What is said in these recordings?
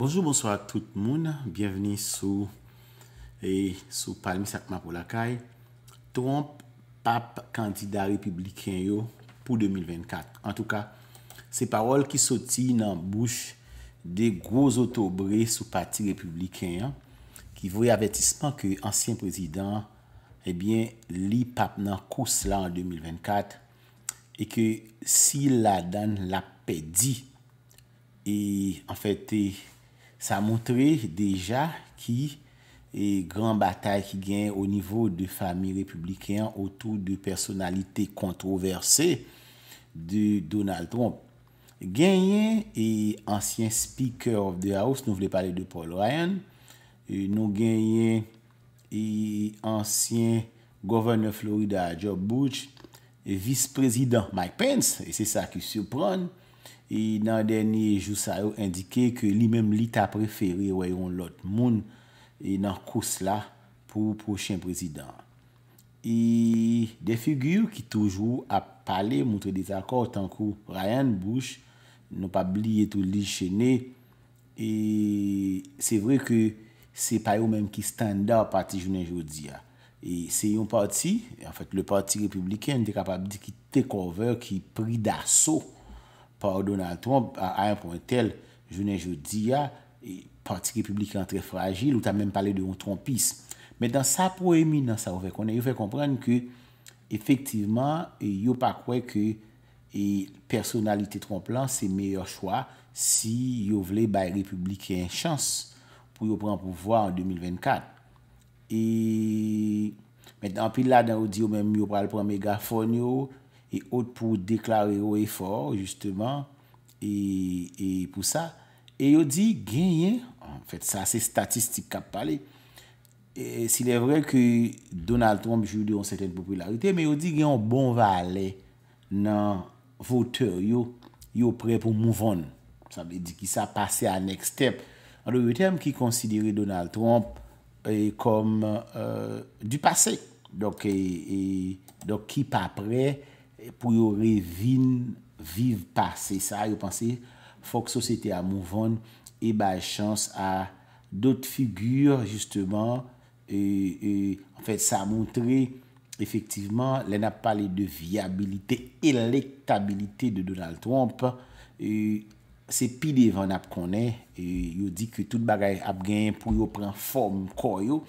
Bonjour, bonsoir tout moun, bienveni sou et sou palmi sakman pou lakay Tromp pap kandida republiken yo pou 2024. En tout ka, se parol ki soti nan bouche de gwoz otobre sou pati republiken yan ki vwe avetisman ke ansyen prezident ebyen eh li pap nan kous la an 2024 e ke si la dan la pe di e an fete ça montrait déjà qui et grand bataille qui gagne au niveau de famille républicaine autour de personnalités controversées de Donald Trump. Gagné et ancien speaker of the house, nous voulons parler de Paul Ryan. nous gagné et ancien gouverneur Florida Joe Bush, et vice-président Mike Pence, et c'est ça qui surprend. e nan denye jou sa yo indike ke li menm li ta preferi wè yon lot moun e nan kous la pou prochen prezident e de figyou ki toujou ap pale moutre dezakor tankou Ryan Bush nou pa bli etou li chene e se vre ke se payou menm ki standa w pati jounen joudia e se yon pati le pati republiken te kapab di ki te kover ki pri daso pa ou Donald Trump, a yon pointel, jenè jodi ya, parti republikan trè fragil, ou ta mèm pale de yon trompis. Mèd an sa po eminan sa ou fè konen, yon fè komprenn ke, efektivman, yon pa kwe ke personalite tromplan se meyò chwa si yon vle bay republikan chans pou yon pran pouvoi an 2024. E, mèd an pi la dan ou di yo mèm yon pral pran megafon yo, e ot pou deklare ou e for, justeman, e pou sa, e yo di genye, an fèt sa se statistik kap pale, e sil e vre ke Donald Trump jude an seten popularite, me yo di genye an bon vale nan voteur yo, yo pre pou mouvan, sa bi di ki sa pase a next step, an do yo tem ki konsidere Donald Trump, euh, e kom euh, du pase, do ki pa pre yon, pou yo revin, viv pa se sa, yo panse, fok sosete a mouvan, e bay chans a dot figur, justeman, e, en fèd, sa a montre, efektiveman, le nap pale de viabilite, elektabilite de Donald Trump, e, se pi devan ap konen, e, yo di ki tout bagay ap gen, pou yo pran fòm kò yo,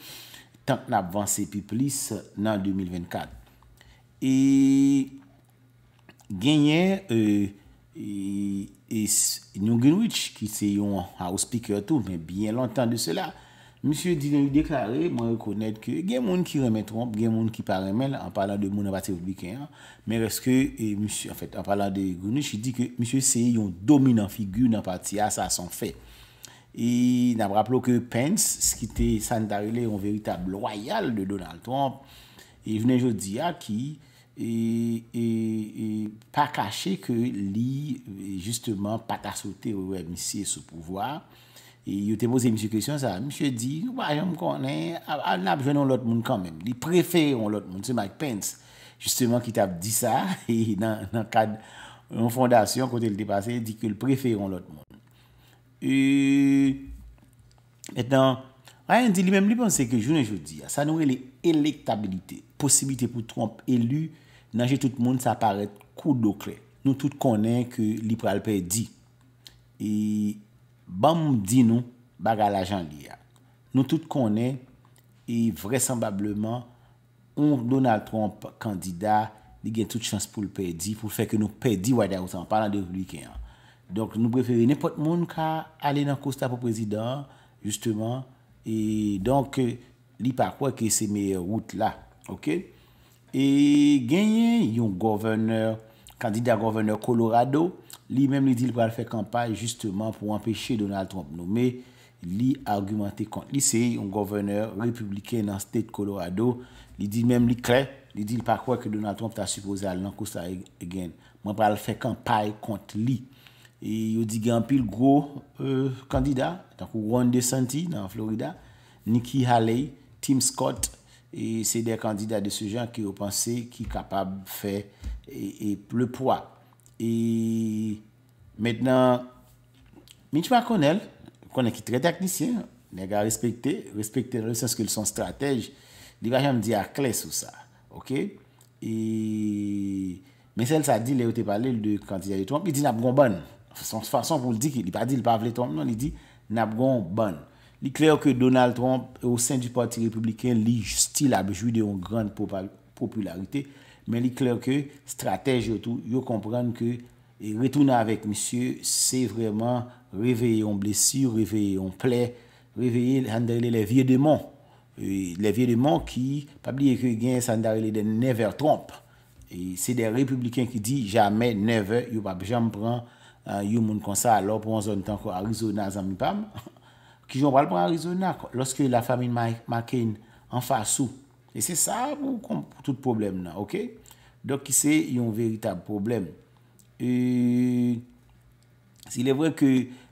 tank nan ap vans epi plis, nan 2024. E... genye yon e, e, e, genwitch ki se yon ha ou speaker tou, men bien lantan de cela, msye dinan yon deklare, mwen rekonet ke gen moun ki reme Trump, gen moun ki paremel, an palan de moun an pati publiken, men reske, an palan de genwitch, mwen se di ke msye se yon dominant figure nan pati a, sa san fe. E nan praplo ke Pence, skite san tarile yon veritab loyal de Donald Trump, e vnen jodi a ki, E, e, e pa kache ke li justement pata sote ou emisye sou pouvoar e yo te pose misye kresyon sa msye di, wajan m konen al nap jounon lot moun kanmen li prefeyon lot moun, se Mike Pence justement ki tab di sa e, nan kade, nan fondasyon kote li te pase, di ke prefeyon lot moun etan rayen di li mem li pense ke jounen joun di sa nou e le elektabilite posibite pou Trump elu, nanje tout moun sa paret kou do kre. Nou tout konen ke li pral pe di. E ban moun di nou, baga la jan li a. Nou tout konen e vresambableman ou Donald Trump kandida li gen tout chans pou l'pe di pou feke nou pe di wade a ou san. Paran de wikian. Donk nou brefeve ne pot moun ka ale nan kosta pou prezident, justeman. E donk euh, li pa kwe ki se me route la E genyen yon kandida governor Kolorado, li menm li dil pral fe kampay justman pou empeshe Donald Trump nou. Me li argumante kont li, se yon governor republiken nan state Kolorado, li dil menm li kre, li dil pakwe ke Donald Trump ta suposal nan kousa e gen. Menm pral fe kampay kont li. E yo di genpil gro euh, kandida, takou Ron DeSanti nan Florida, Nicky Halley, Tim Scott... Et c'est des candidats de ce genre qui est au pensé, qui est capable de faire le poids. Et maintenant, Mitch McConnell, konnen ki trait d'acnicien, nega respecter, respecter le sens que le son stratège, li va jam di a kles ou sa, ok? Et Michel s'a dit, lè ou te parle, le candidat de Trump, il dit napgon ban, fason pou l'di ki, li pa di l'pavele Trump, non, li di napgon ban. Li kler ke Donald Trump ou sen di pati republikan li stil abjou de yon gran popularite. Men li kler ke stratej yo tou, yo komprende ke e retouna avek misye, se vreman reveye yon blesu, reveye yon ple, reveye yon andarele levye deman. Levye deman ki pabli ekwe gen yon andarele den never Trump. E, se de republikan ki di jamen never, yo pa bejam pran euh, yon moun konsa alor pou anzon tanko arouzo nazan mi pam. Kijon pral pral arizona, lòske la famin ma ken anfa sou. E se sa pou tout problem nan, ok? Dok ki se yon veritab problem. E si le vre ke,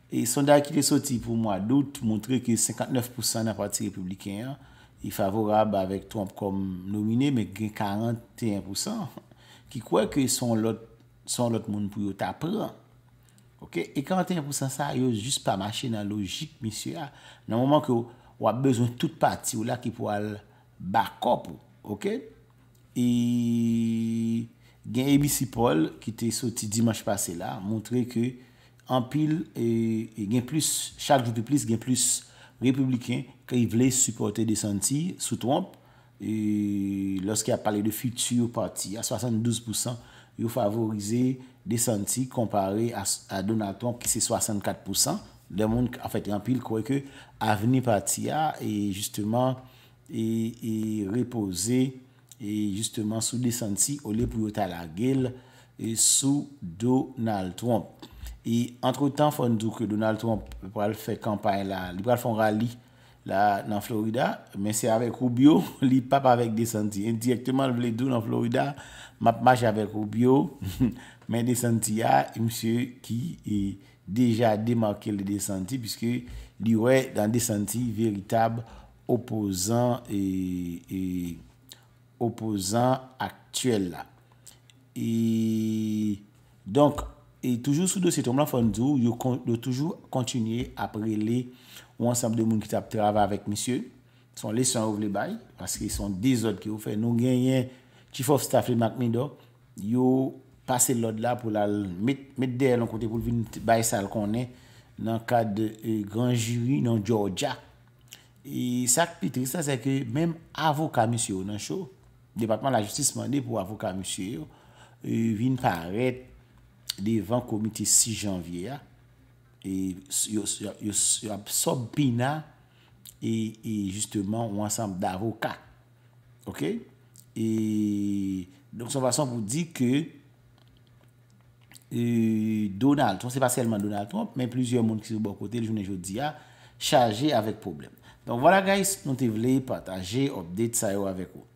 e sonda ki le soti pou mwa dout, mwontre ke 59% nan pati republiken yon e yon favorab avek Trump kom nomine, me 41% ki kwe ke son lot moun pou yon taperan. E 41% sa yo just pa mache nan logik misyo ya. Nan mouman ke yo wap bezon tout pati ou la ki pou al bakop ou. E gen ABC Paul ki te soti dimanj pase la. Montre ke empil e gen plus chak jupi plis gen plus republiken. Ke y vle supporte de santi sou Trump. E loske a pale de futu pati a 72%. yo favorize desanti kompare a Donald Trump ki se 64%, anpil kwe ke aveni pati ya, e repose sou desanti ou le priyote a la gel sou Donald Trump. E antre tan fondou ke Donald Trump li pral fè kampanye la, li pral fon rali, la, Floride Florida, mais c'est avec Rubio, li avec des desanti. Indirectement les dou dans Florida, map marche avec Rubio, Mais desanti un monsieur qui est déjà démarqué le desanti, puisque lui ouais dans desanti véritable opposant et et opposant opposant là et donc E toujou sou do sitoum la fondou, yo toujou kontinye apre le ou ansap de moun ki tap te rava avèk misye, son lesan ou vle bay, paske son dezod ki ou fè. Nou genyen, chifov stafle mak mi do, yo pase lod la pou la met de el an kote pou vin bay sal konen nan kad gran jiri nan Georgia. E sak pi tristan, sa se ke men avoka misyo nan chou, depakman la justis mande pou avoka misyo, euh, vin paret Devan komite 6 janvye ya. E yo sopina. E, e justeman wansan d'avokat. Ok. E donk son vason pou di ke. E Donald Trump. Se pa selman Donald Trump. Men plizyon moun ki sou bo kote. Le jounen joudi ya. Chaje avek problem. Donk wala guys. Non te vle pataje. Update sayo avek wot.